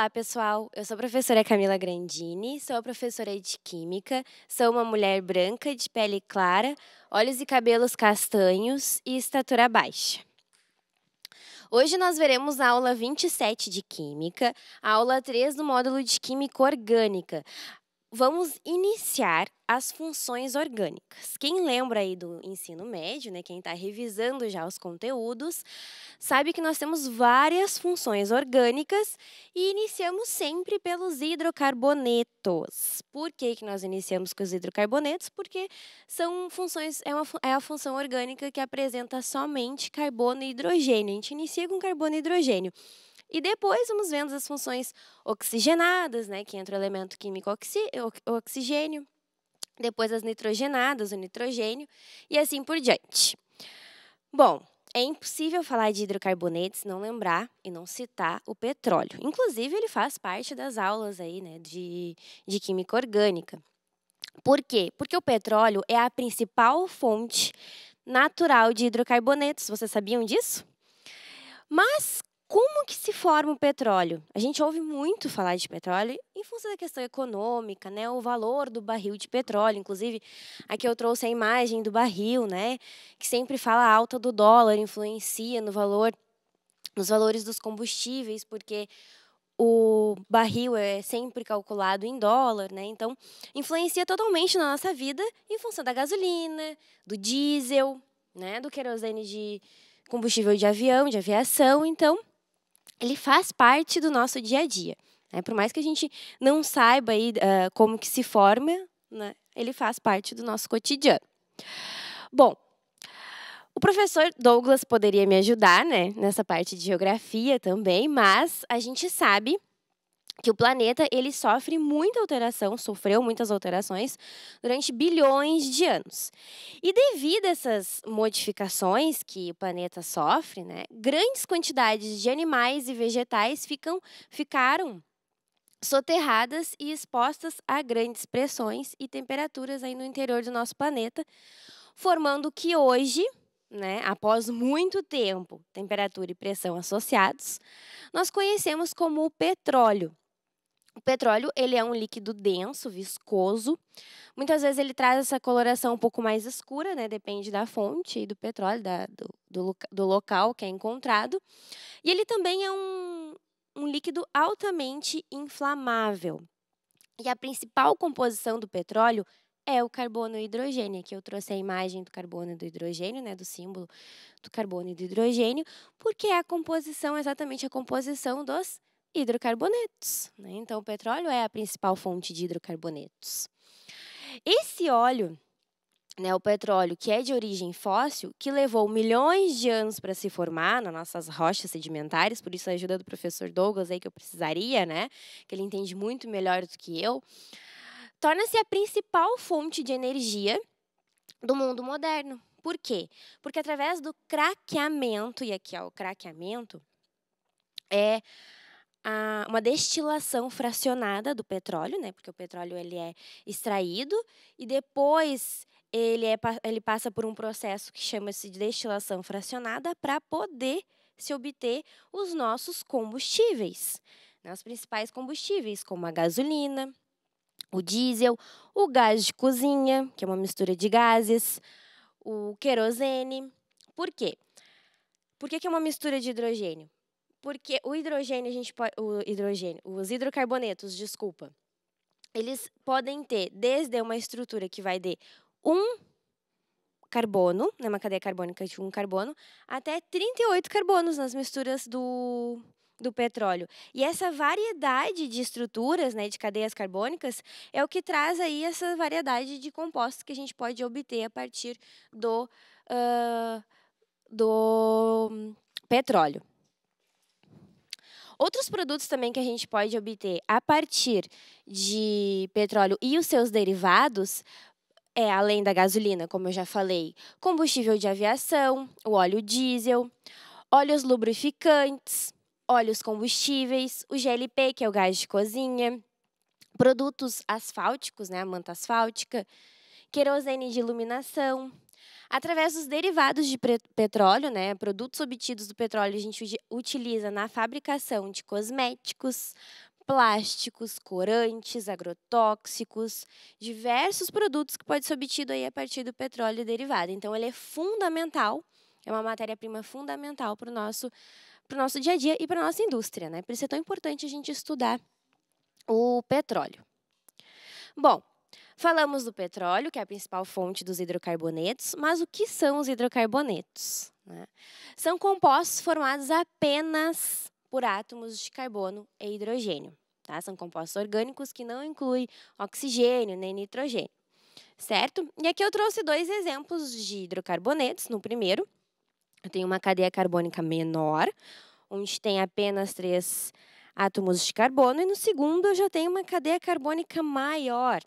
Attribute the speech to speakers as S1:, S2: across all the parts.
S1: Olá, pessoal. Eu sou a professora Camila Grandini, sou professora de Química, sou uma mulher branca de pele clara, olhos e cabelos castanhos e estatura baixa. Hoje nós veremos a aula 27 de Química, a aula 3 do módulo de Química Orgânica, Vamos iniciar as funções orgânicas. Quem lembra aí do ensino médio, né, quem está revisando já os conteúdos, sabe que nós temos várias funções orgânicas e iniciamos sempre pelos hidrocarbonetos. Por que, que nós iniciamos com os hidrocarbonetos? Porque são funções, é, uma, é a função orgânica que apresenta somente carbono e hidrogênio. A gente inicia com carbono e hidrogênio. E depois vamos vendo as funções oxigenadas, né, que entra o elemento químico oxi, oxigênio, depois as nitrogenadas, o nitrogênio, e assim por diante. Bom, é impossível falar de hidrocarbonetos não lembrar e não citar o petróleo. Inclusive, ele faz parte das aulas aí, né, de, de química orgânica. Por quê? Porque o petróleo é a principal fonte natural de hidrocarbonetos. Vocês sabiam disso? Mas como que se forma o petróleo? A gente ouve muito falar de petróleo em função da questão econômica, né? O valor do barril de petróleo, inclusive, aqui eu trouxe a imagem do barril, né? Que sempre fala a alta do dólar influencia no valor, nos valores dos combustíveis, porque o barril é sempre calculado em dólar, né? Então, influencia totalmente na nossa vida em função da gasolina, do diesel, né? Do querosene de combustível de avião, de aviação. Então, ele faz parte do nosso dia a dia. Né? Por mais que a gente não saiba aí, uh, como que se forma, né? ele faz parte do nosso cotidiano. Bom, o professor Douglas poderia me ajudar né, nessa parte de geografia também, mas a gente sabe que o planeta ele sofre muita alteração, sofreu muitas alterações durante bilhões de anos. E devido a essas modificações que o planeta sofre, né, grandes quantidades de animais e vegetais ficam, ficaram soterradas e expostas a grandes pressões e temperaturas aí no interior do nosso planeta, formando o que hoje né, após muito tempo, temperatura e pressão associados, nós conhecemos como o petróleo, o petróleo, ele é um líquido denso, viscoso. Muitas vezes ele traz essa coloração um pouco mais escura, né? Depende da fonte e do petróleo, da, do, do, do, local que é encontrado. E ele também é um, um líquido altamente inflamável. E a principal composição do petróleo é o carbono e o hidrogênio. Aqui eu trouxe a imagem do carbono e do hidrogênio, né, do símbolo do carbono e do hidrogênio, porque é a composição, exatamente a composição dos hidrocarbonetos. Né? Então, o petróleo é a principal fonte de hidrocarbonetos. Esse óleo, né, o petróleo, que é de origem fóssil, que levou milhões de anos para se formar nas nossas rochas sedimentares, por isso a ajuda do professor Douglas aí que eu precisaria, né, que ele entende muito melhor do que eu, torna-se a principal fonte de energia do mundo moderno. Por quê? Porque através do craqueamento, e aqui é o craqueamento, é a, uma destilação fracionada do petróleo, né? Porque o petróleo ele é extraído e depois ele, é, ele passa por um processo que chama-se de destilação fracionada para poder se obter os nossos combustíveis, né? os principais combustíveis, como a gasolina, o diesel, o gás de cozinha, que é uma mistura de gases, o querosene. Por quê? Por que, que é uma mistura de hidrogênio? porque o hidrogênio, a gente pode, o hidrogênio, os hidrocarbonetos, desculpa, eles podem ter desde uma estrutura que vai de um carbono, né, uma cadeia carbônica de um carbono, até 38 carbonos nas misturas do, do petróleo. E essa variedade de estruturas, né, de cadeias carbônicas, é o que traz aí essa variedade de compostos que a gente pode obter a partir do, uh, do petróleo. Outros produtos também que a gente pode obter a partir de petróleo e os seus derivados é além da gasolina, como eu já falei, combustível de aviação, o óleo diesel, óleos lubrificantes, óleos combustíveis, o GLP, que é o gás de cozinha, produtos asfálticos, né, a manta asfáltica, querosene de iluminação. Através dos derivados de petróleo, né, produtos obtidos do petróleo, a gente utiliza na fabricação de cosméticos, plásticos, corantes, agrotóxicos, diversos produtos que pode ser obtido aí a partir do petróleo derivado. Então, ele é fundamental, é uma matéria-prima fundamental para o nosso, nosso dia a dia e para a nossa indústria. Né? Por isso é tão importante a gente estudar o petróleo. Bom, Falamos do petróleo, que é a principal fonte dos hidrocarbonetos, mas o que são os hidrocarbonetos? Né? São compostos formados apenas por átomos de carbono e hidrogênio. Tá? São compostos orgânicos que não incluem oxigênio nem nitrogênio. Certo? E aqui eu trouxe dois exemplos de hidrocarbonetos. No primeiro, eu tenho uma cadeia carbônica menor, onde tem apenas três átomos de carbono, e no segundo, eu já tenho uma cadeia carbônica maior,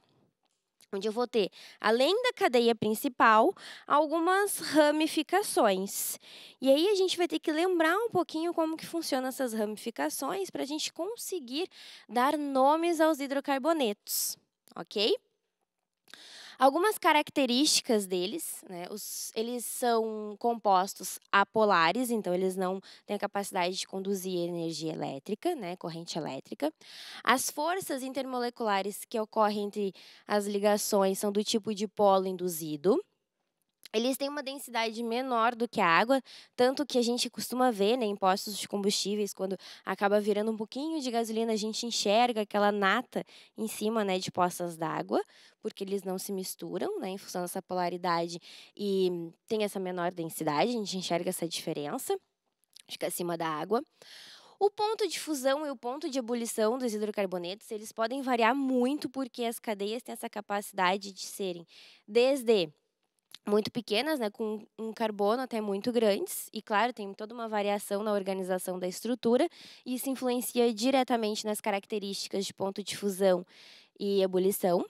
S1: onde eu vou ter, além da cadeia principal, algumas ramificações. E aí a gente vai ter que lembrar um pouquinho como que funcionam essas ramificações para a gente conseguir dar nomes aos hidrocarbonetos, ok? Algumas características deles, né, os, eles são compostos apolares, então eles não têm a capacidade de conduzir energia elétrica, né, corrente elétrica. As forças intermoleculares que ocorrem entre as ligações são do tipo de polo induzido eles têm uma densidade menor do que a água, tanto que a gente costuma ver né, em postos de combustíveis, quando acaba virando um pouquinho de gasolina, a gente enxerga aquela nata em cima né, de poças d'água, porque eles não se misturam né, em função dessa polaridade e tem essa menor densidade, a gente enxerga essa diferença, fica acima da água. O ponto de fusão e o ponto de ebulição dos hidrocarbonetos, eles podem variar muito porque as cadeias têm essa capacidade de serem desde muito pequenas, né, com um carbono até muito grandes, e claro, tem toda uma variação na organização da estrutura, e isso influencia diretamente nas características de ponto de fusão e ebulição,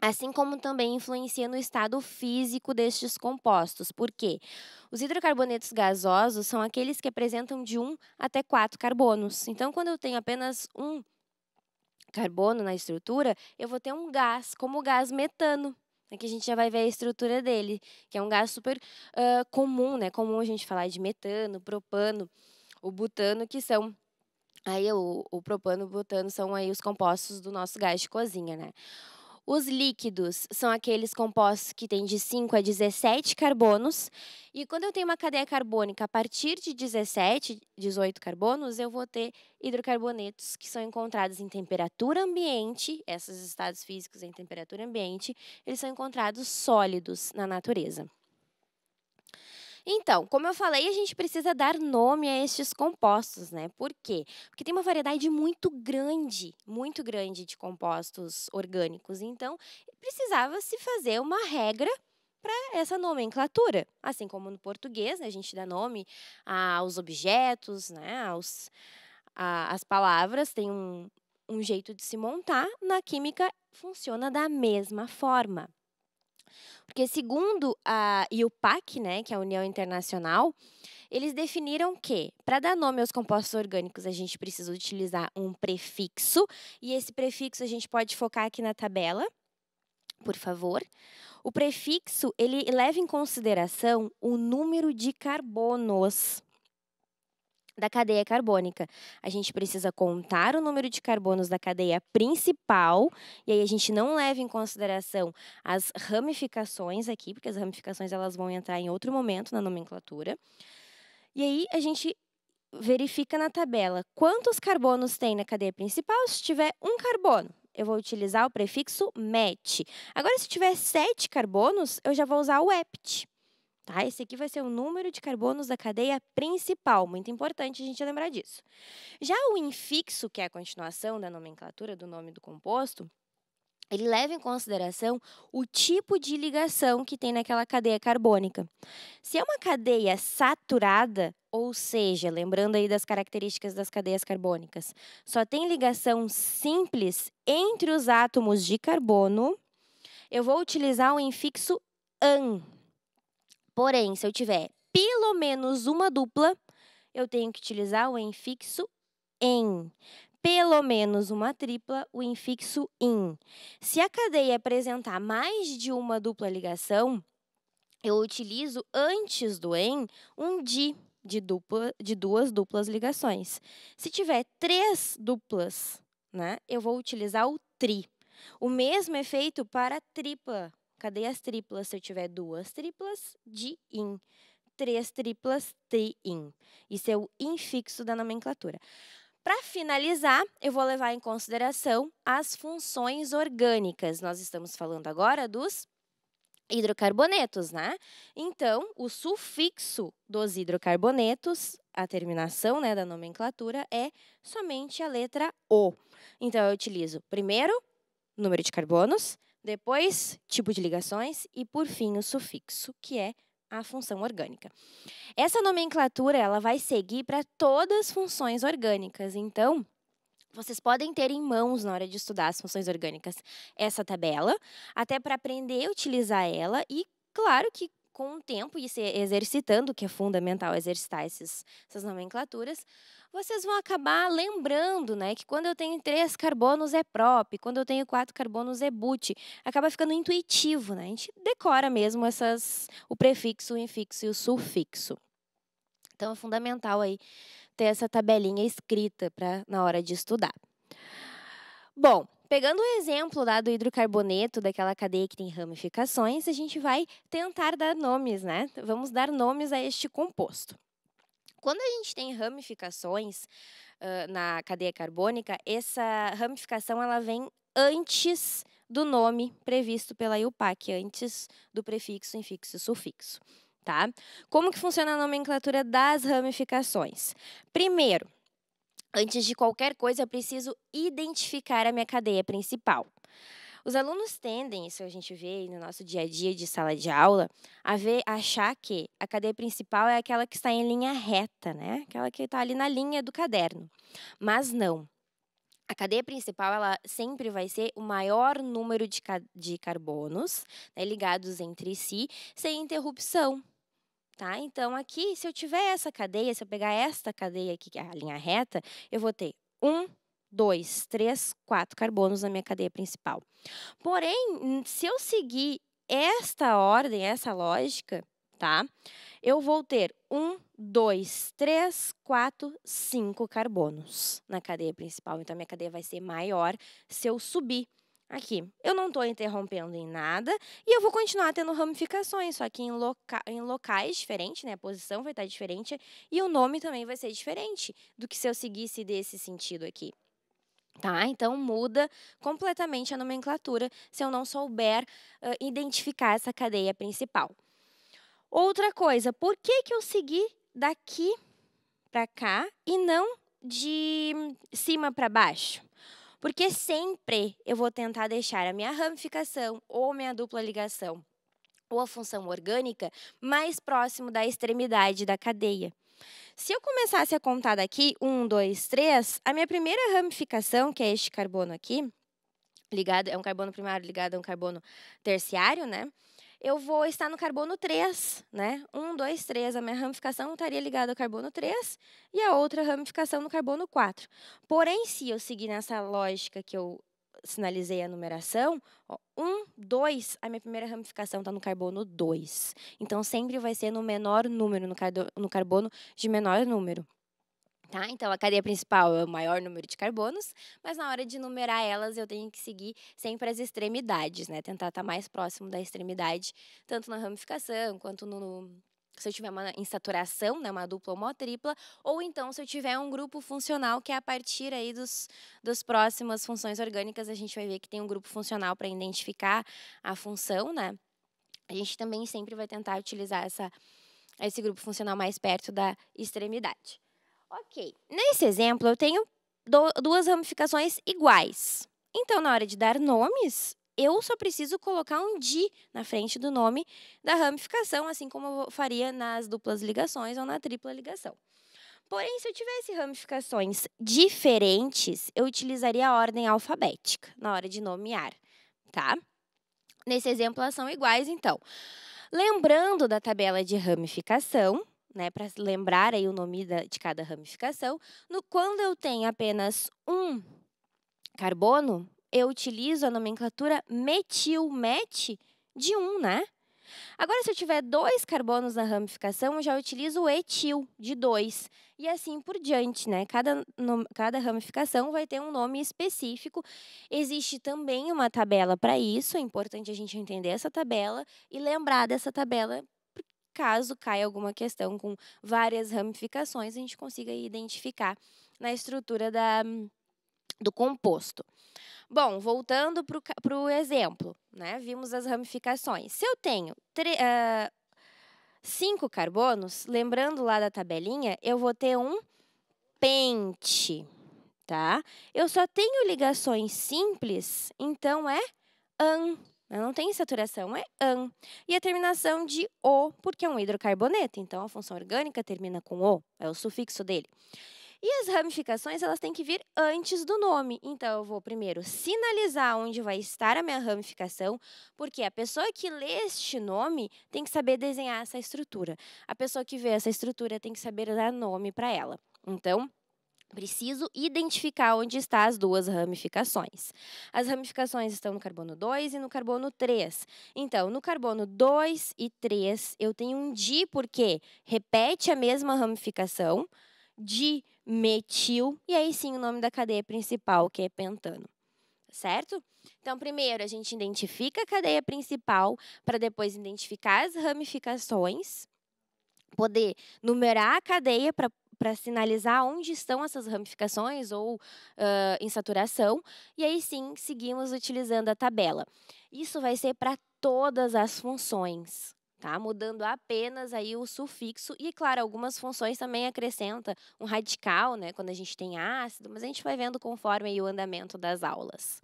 S1: assim como também influencia no estado físico destes compostos. Por quê? Os hidrocarbonetos gasosos são aqueles que apresentam de um até quatro carbonos. Então, quando eu tenho apenas um carbono na estrutura, eu vou ter um gás, como o gás metano, né, que a gente já vai ver a estrutura dele, que é um gás super uh, comum, né? Comum a gente falar de metano, propano, o butano, que são aí o, o propano, o butano são aí os compostos do nosso gás de cozinha, né? Os líquidos são aqueles compostos que têm de 5 a 17 carbonos. E quando eu tenho uma cadeia carbônica a partir de 17, 18 carbonos, eu vou ter hidrocarbonetos que são encontrados em temperatura ambiente, esses estados físicos em temperatura ambiente, eles são encontrados sólidos na natureza. Então, como eu falei, a gente precisa dar nome a estes compostos, né? Por quê? Porque tem uma variedade muito grande, muito grande de compostos orgânicos. Então, precisava se fazer uma regra para essa nomenclatura. Assim como no português, né, a gente dá nome aos objetos, né, aos, a, as palavras tem um, um jeito de se montar, na química funciona da mesma forma. Porque segundo a IUPAC, né, que é a União Internacional, eles definiram que para dar nome aos compostos orgânicos a gente precisa utilizar um prefixo e esse prefixo a gente pode focar aqui na tabela, por favor. O prefixo ele leva em consideração o número de carbonos da cadeia carbônica. A gente precisa contar o número de carbonos da cadeia principal, e aí a gente não leva em consideração as ramificações aqui, porque as ramificações elas vão entrar em outro momento na nomenclatura. E aí a gente verifica na tabela quantos carbonos tem na cadeia principal se tiver um carbono. Eu vou utilizar o prefixo MET. Agora, se tiver sete carbonos, eu já vou usar o EPT. Tá? Esse aqui vai ser o número de carbonos da cadeia principal, muito importante a gente lembrar disso. Já o infixo, que é a continuação da nomenclatura do nome do composto, ele leva em consideração o tipo de ligação que tem naquela cadeia carbônica. Se é uma cadeia saturada, ou seja, lembrando aí das características das cadeias carbônicas, só tem ligação simples entre os átomos de carbono, eu vou utilizar o infixo an Porém, se eu tiver pelo menos uma dupla, eu tenho que utilizar o infixo em. Pelo menos uma tripla, o infixo in. Se a cadeia apresentar mais de uma dupla ligação, eu utilizo antes do em um de, de, dupla, de duas duplas ligações. Se tiver três duplas, né, eu vou utilizar o tri. O mesmo efeito é para tripla cadeias triplas se eu tiver duas triplas? De in. Três triplas, de in Isso é o infixo da nomenclatura. Para finalizar, eu vou levar em consideração as funções orgânicas. Nós estamos falando agora dos hidrocarbonetos, né? Então, o sufixo dos hidrocarbonetos, a terminação né, da nomenclatura, é somente a letra O. Então, eu utilizo primeiro número de carbonos, depois, tipo de ligações e por fim o sufixo, que é a função orgânica. Essa nomenclatura ela vai seguir para todas as funções orgânicas. Então, vocês podem ter em mãos na hora de estudar as funções orgânicas essa tabela, até para aprender a utilizar ela e, claro, que com o tempo e se exercitando, que é fundamental exercitar esses, essas nomenclaturas, vocês vão acabar lembrando, né, que quando eu tenho três carbonos é prop, quando eu tenho quatro carbonos é but, acaba ficando intuitivo, né? A gente decora mesmo essas, o prefixo, o infixo e o sufixo. Então é fundamental aí ter essa tabelinha escrita para na hora de estudar. Bom, Pegando o exemplo lá do hidrocarboneto, daquela cadeia que tem ramificações, a gente vai tentar dar nomes, né? Vamos dar nomes a este composto. Quando a gente tem ramificações uh, na cadeia carbônica, essa ramificação ela vem antes do nome previsto pela IUPAC, antes do prefixo, infixo e sufixo. Tá? Como que funciona a nomenclatura das ramificações? Primeiro, Antes de qualquer coisa, eu preciso identificar a minha cadeia principal. Os alunos tendem, isso a gente vê no nosso dia a dia de sala de aula, a, ver, achar que a cadeia principal é aquela que está em linha reta, né? Aquela que está ali na linha do caderno. Mas não. A cadeia principal ela sempre vai ser o maior número de, ca de carbonos né, ligados entre si, sem interrupção. Tá? Então, aqui, se eu tiver essa cadeia, se eu pegar esta cadeia aqui, que é a linha reta, eu vou ter um, dois, três, quatro carbonos na minha cadeia principal. Porém, se eu seguir esta ordem, essa lógica, tá? Eu vou ter um, dois, três, quatro, cinco carbonos na cadeia principal. Então, a minha cadeia vai ser maior se eu subir Aqui, eu não estou interrompendo em nada e eu vou continuar tendo ramificações, só que em, loca em locais diferentes, né? A posição vai estar diferente e o nome também vai ser diferente do que se eu seguisse desse sentido aqui. Tá? Então muda completamente a nomenclatura se eu não souber uh, identificar essa cadeia principal. Outra coisa, por que, que eu segui daqui para cá e não de cima para baixo? Porque sempre eu vou tentar deixar a minha ramificação ou minha dupla ligação ou a função orgânica mais próximo da extremidade da cadeia. Se eu começasse a contar daqui, um, dois, três, a minha primeira ramificação, que é este carbono aqui, ligado, é um carbono primário ligado a um carbono terciário, né? eu vou estar no carbono 3, né? 1, 2, 3, a minha ramificação estaria ligada ao carbono 3 e a outra ramificação no carbono 4. Porém, se eu seguir nessa lógica que eu sinalizei a numeração, 1, 2, a minha primeira ramificação está no carbono 2. Então, sempre vai ser no menor número, no, carbono de menor número. Tá? Então, a cadeia principal é o maior número de carbonos, mas na hora de numerar elas, eu tenho que seguir sempre as extremidades, né? Tentar estar tá mais próximo da extremidade, tanto na ramificação quanto no, se eu tiver uma insaturação, né, uma dupla ou uma tripla, ou então se eu tiver um grupo funcional, que é a partir aí dos, dos próximas funções orgânicas, a gente vai ver que tem um grupo funcional para identificar a função, né? A gente também sempre vai tentar utilizar essa, esse grupo funcional mais perto da extremidade. Ok, nesse exemplo eu tenho duas ramificações iguais. Então, na hora de dar nomes, eu só preciso colocar um de na frente do nome da ramificação, assim como eu faria nas duplas ligações ou na tripla ligação. Porém, se eu tivesse ramificações diferentes, eu utilizaria a ordem alfabética na hora de nomear, tá? Nesse exemplo, elas são iguais, então. Lembrando da tabela de ramificação, né, para lembrar aí o nome da, de cada ramificação. No, quando eu tenho apenas um carbono, eu utilizo a nomenclatura met de um, né? Agora, se eu tiver dois carbonos na ramificação, eu já utilizo o etil de dois. E assim por diante, né? Cada, no, cada ramificação vai ter um nome específico. Existe também uma tabela para isso. É importante a gente entender essa tabela e lembrar dessa tabela caso caia alguma questão com várias ramificações, a gente consiga identificar na estrutura da, do composto. Bom, voltando para o exemplo, né? vimos as ramificações. Se eu tenho uh, cinco carbonos, lembrando lá da tabelinha, eu vou ter um pente, tá? Eu só tenho ligações simples, então é an não tem saturação, é an. E a terminação de o, porque é um hidrocarboneto, então a função orgânica termina com o, é o sufixo dele. E as ramificações, elas têm que vir antes do nome. Então, eu vou primeiro sinalizar onde vai estar a minha ramificação, porque a pessoa que lê este nome tem que saber desenhar essa estrutura. A pessoa que vê essa estrutura tem que saber dar nome para ela. Então, Preciso identificar onde estão as duas ramificações. As ramificações estão no carbono 2 e no carbono 3. Então, no carbono 2 e 3, eu tenho um di porque repete a mesma ramificação, metil e aí sim o nome da cadeia principal, que é pentano certo? Então, primeiro a gente identifica a cadeia principal para depois identificar as ramificações, poder numerar a cadeia para para sinalizar onde estão essas ramificações ou uh, insaturação, e aí sim seguimos utilizando a tabela. Isso vai ser para todas as funções, tá? Mudando apenas aí o sufixo e, claro, algumas funções também acrescenta um radical, né? Quando a gente tem ácido, mas a gente vai vendo conforme aí o andamento das aulas.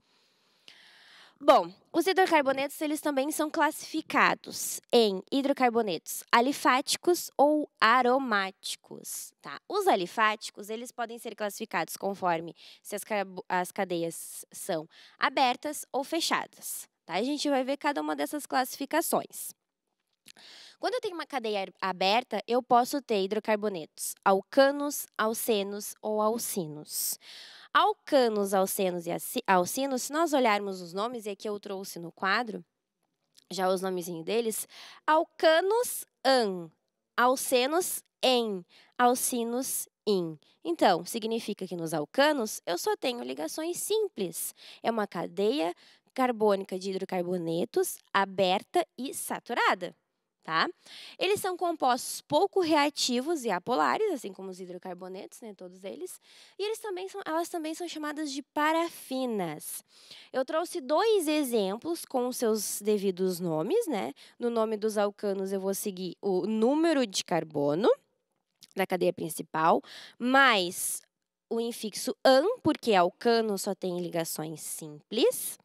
S1: Bom, os hidrocarbonetos eles também são classificados em hidrocarbonetos alifáticos ou aromáticos. Tá? Os alifáticos eles podem ser classificados conforme se as, as cadeias são abertas ou fechadas. Tá? A gente vai ver cada uma dessas classificações. Quando eu tenho uma cadeia aberta, eu posso ter hidrocarbonetos alcanos, alcenos ou alcinos. Alcanos, alcenos e alcinos, se nós olharmos os nomes, e aqui eu trouxe no quadro, já os nomezinhos deles, alcanos an, alcenos em, alcinos in. Então, significa que nos alcanos eu só tenho ligações simples. É uma cadeia carbônica de hidrocarbonetos aberta e saturada tá? Eles são compostos pouco reativos e apolares, assim como os hidrocarbonetos, né, todos eles. E eles também são, elas também são chamadas de parafinas. Eu trouxe dois exemplos com seus devidos nomes, né? No nome dos alcanos eu vou seguir o número de carbono da cadeia principal, mais o infixo an, porque alcano só tem ligações simples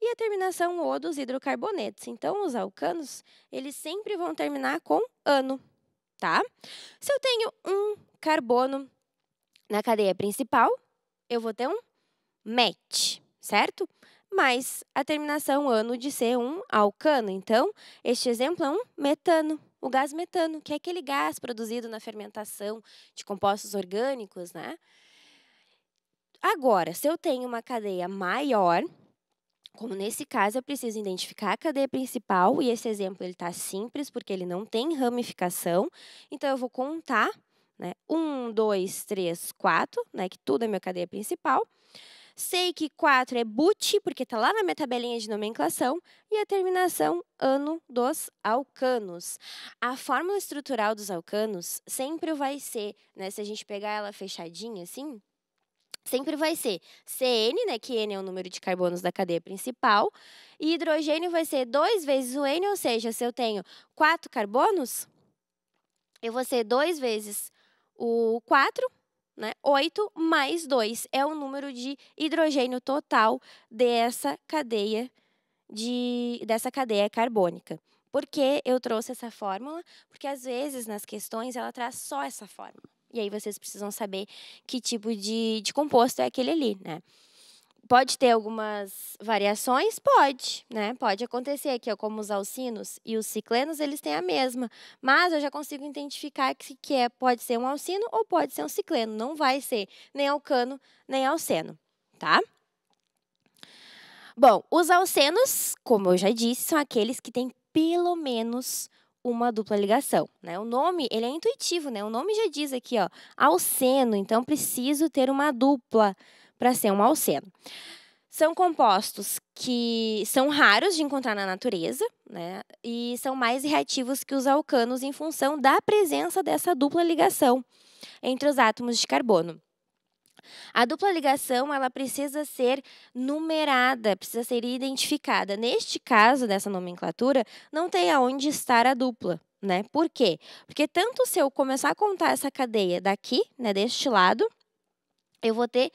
S1: e a terminação O dos hidrocarbonetos. Então, os alcanos, eles sempre vão terminar com ano, tá? Se eu tenho um carbono na cadeia principal, eu vou ter um met, certo? Mais a terminação ano de ser um alcano. Então, este exemplo é um metano, o gás metano, que é aquele gás produzido na fermentação de compostos orgânicos, né? Agora, se eu tenho uma cadeia maior, como nesse caso, eu preciso identificar a cadeia principal, e esse exemplo está simples, porque ele não tem ramificação. Então, eu vou contar né, um, dois, três, quatro, né, que tudo é minha cadeia principal. Sei que 4 é boot, porque está lá na minha tabelinha de nomenclação, e a terminação ano dos alcanos. A fórmula estrutural dos alcanos sempre vai ser, né, se a gente pegar ela fechadinha assim, sempre vai ser CN, né, que N é o número de carbonos da cadeia principal, e hidrogênio vai ser 2 vezes o N, ou seja, se eu tenho 4 carbonos, eu vou ser 2 vezes o 4, né, 8 mais 2 é o número de hidrogênio total dessa cadeia de, dessa cadeia carbônica. Por que eu trouxe essa fórmula? Porque às vezes nas questões ela traz só essa fórmula. E aí vocês precisam saber que tipo de, de composto é aquele ali, né? Pode ter algumas variações? Pode, né? Pode acontecer aqui, como os alcinos e os ciclenos, eles têm a mesma. Mas eu já consigo identificar que, que é, pode ser um alcino ou pode ser um cicleno. Não vai ser nem alcano, nem alceno, tá? Bom, os alcenos, como eu já disse, são aqueles que têm pelo menos uma dupla ligação, né? O nome, ele é intuitivo, né? O nome já diz aqui, ó, alceno, então preciso ter uma dupla para ser um alceno. São compostos que são raros de encontrar na natureza, né? E são mais reativos que os alcanos em função da presença dessa dupla ligação entre os átomos de carbono. A dupla ligação ela precisa ser numerada, precisa ser identificada. Neste caso, dessa nomenclatura, não tem aonde estar a dupla. Né? Por quê? Porque tanto se eu começar a contar essa cadeia daqui, né, deste lado, eu vou ter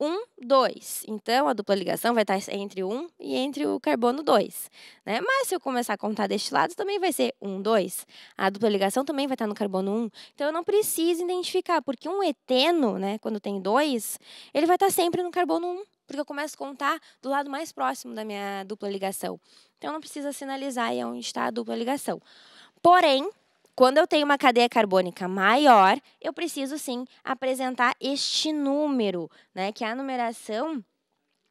S1: 1, 2. Então, a dupla ligação vai estar tá entre 1 e entre o carbono 2. Né? Mas se eu começar a contar deste lado, também vai ser 1, 2. A dupla ligação também vai estar tá no carbono 1. Então, eu não preciso identificar, porque um eteno, né, quando tem 2, ele vai estar tá sempre no carbono 1, porque eu começo a contar do lado mais próximo da minha dupla ligação. Então, eu não preciso sinalizar aí onde está a dupla ligação. Porém, quando eu tenho uma cadeia carbônica maior, eu preciso sim apresentar este número, né? Que é a numeração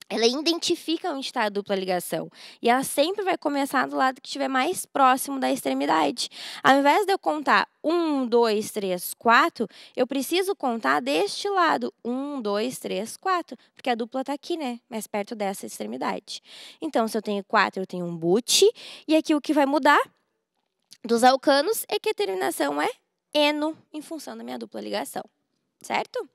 S1: ela identifica onde está a dupla ligação. E ela sempre vai começar do lado que estiver mais próximo da extremidade. Ao invés de eu contar 1, 2, 3, 4, eu preciso contar deste lado. 1, 2, 3, 4. Porque a dupla está aqui, né? Mais perto dessa extremidade. Então, se eu tenho 4, eu tenho um boot. E aqui o que vai mudar? dos alcanos e é que a terminação é eno em função da minha dupla ligação, certo?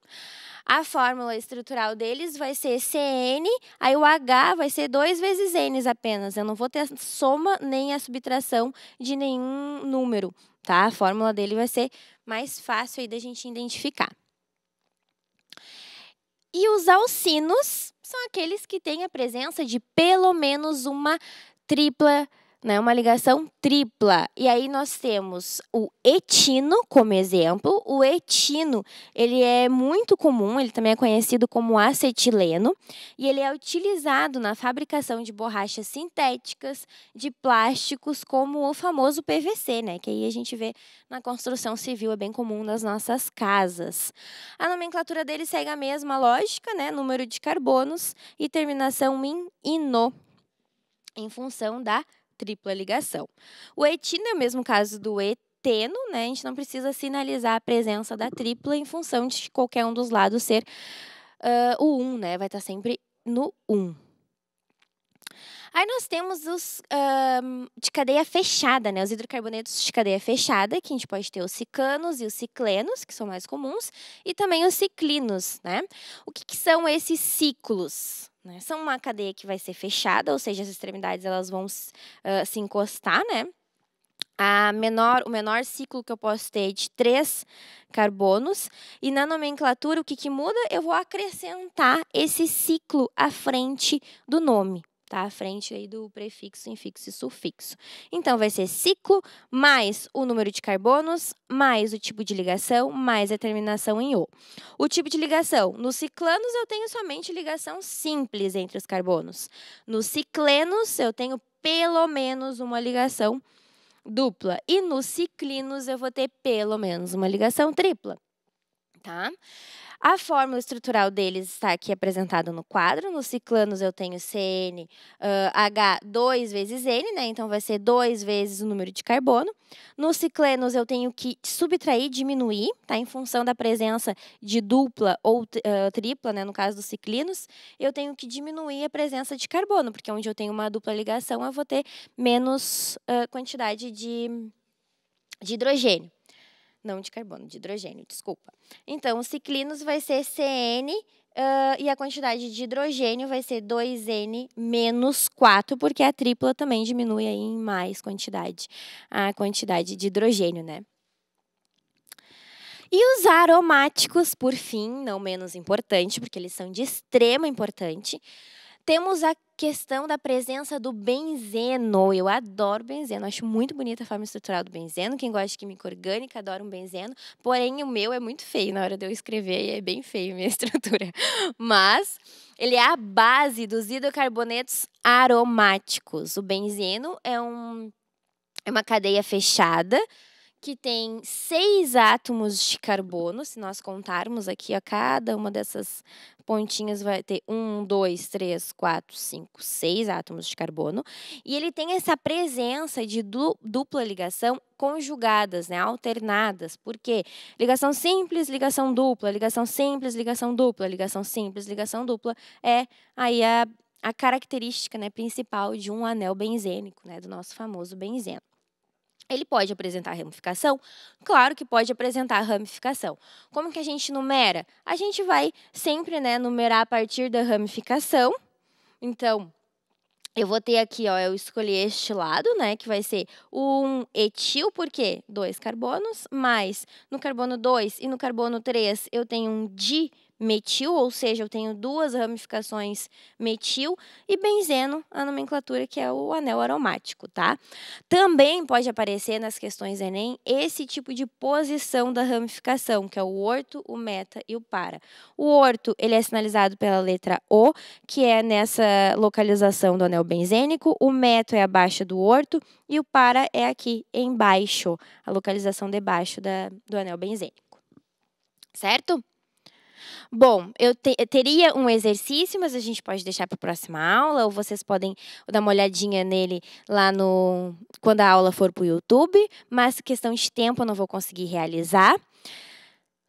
S1: A fórmula estrutural deles vai ser Cn, aí o H vai ser 2 vezes N apenas. Eu não vou ter a soma nem a subtração de nenhum número, tá? A fórmula dele vai ser mais fácil aí da gente identificar. E os alcinos são aqueles que têm a presença de pelo menos uma tripla ligação né? Uma ligação tripla. E aí nós temos o etino como exemplo. O etino, ele é muito comum, ele também é conhecido como acetileno, e ele é utilizado na fabricação de borrachas sintéticas, de plásticos, como o famoso PVC, né? Que aí a gente vê na construção civil, é bem comum nas nossas casas. A nomenclatura dele segue a mesma lógica, né? Número de carbonos e terminação em ino, em função da tripla ligação. O etino é o mesmo caso do eteno, né? A gente não precisa sinalizar a presença da tripla em função de qualquer um dos lados ser uh, o 1, um, né? Vai estar tá sempre no 1. Um. Aí nós temos os ah, de cadeia fechada, né? Os hidrocarbonetos de cadeia fechada, que a gente pode ter os cicanos e os ciclenos, que são mais comuns, e também os ciclinos, né? O que, que são esses ciclos? Né? São uma cadeia que vai ser fechada, ou seja, as extremidades elas vão uh, se encostar, né? a menor, o menor ciclo que eu posso ter é de três carbonos. E na nomenclatura, o que, que muda? Eu vou acrescentar esse ciclo à frente do nome tá à frente aí do prefixo, infixo e sufixo. Então, vai ser ciclo mais o número de carbonos, mais o tipo de ligação, mais a terminação em O. O tipo de ligação, nos ciclanos eu tenho somente ligação simples entre os carbonos. Nos ciclenos eu tenho pelo menos uma ligação dupla. E nos ciclinos eu vou ter pelo menos uma ligação tripla. Tá? A fórmula estrutural deles está aqui apresentada no quadro. Nos ciclanos eu tenho CN, uh, ah, H 2 vezes N, né? Então vai ser 2 vezes o número de carbono. Nos ciclenos eu tenho que subtrair, diminuir, tá? Em função da presença de dupla ou uh, tripla, né? No caso dos ciclinos, eu tenho que diminuir a presença de carbono, porque onde eu tenho uma dupla ligação eu vou ter menos uh, quantidade de, de hidrogênio não de carbono, de hidrogênio, desculpa. Então, os ciclinos vai ser CN uh, e a quantidade de hidrogênio vai ser 2N menos 4, porque a tripla também diminui aí em mais quantidade a quantidade de hidrogênio, né? E os aromáticos, por fim, não menos importante, porque eles são de extrema importância temos a questão da presença do benzeno. Eu adoro benzeno, acho muito bonita a forma estrutural do benzeno. Quem gosta de química orgânica adora um benzeno, porém o meu é muito feio na hora de eu escrever e é bem feio a minha estrutura. Mas ele é a base dos hidrocarbonetos aromáticos. O benzeno é um é uma cadeia fechada que tem seis átomos de carbono. Se nós contarmos aqui, a cada uma dessas pontinhas vai ter um, dois, três, quatro, cinco, seis átomos de carbono. E ele tem essa presença de dupla ligação conjugadas, né, alternadas. Por quê? Ligação simples, ligação dupla, ligação simples, ligação dupla, ligação simples, ligação dupla. É aí a, a característica né, principal de um anel benzênico, né, do nosso famoso benzeno. Ele pode apresentar ramificação? Claro que pode apresentar ramificação. Como que a gente numera? A gente vai sempre né, numerar a partir da ramificação. Então, eu vou ter aqui, ó, eu escolhi este lado, né, que vai ser um etil, porque dois carbonos, mais no carbono 2 e no carbono 3 eu tenho um di metil, ou seja, eu tenho duas ramificações metil, e benzeno, a nomenclatura que é o anel aromático, tá? Também pode aparecer nas questões Enem esse tipo de posição da ramificação, que é o orto, o meta e o para. O orto, ele é sinalizado pela letra O, que é nessa localização do anel benzênico, o meta é abaixo do orto e o para é aqui embaixo, a localização debaixo da, do anel benzênico certo? Bom, eu, te, eu teria um exercício, mas a gente pode deixar para a próxima aula, ou vocês podem dar uma olhadinha nele lá no quando a aula for para o YouTube, mas questão de tempo eu não vou conseguir realizar,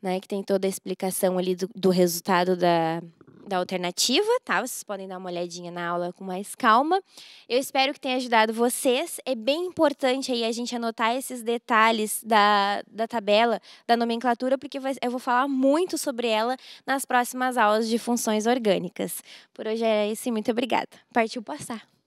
S1: né? Que tem toda a explicação ali do, do resultado da, da alternativa, tá? Vocês podem dar uma olhadinha na aula com mais calma. Eu espero que tenha ajudado vocês. É bem importante aí a gente anotar esses detalhes da, da tabela, da nomenclatura, porque eu vou falar muito sobre ela nas próximas aulas de funções orgânicas. Por hoje é isso, muito obrigada. Partiu passar.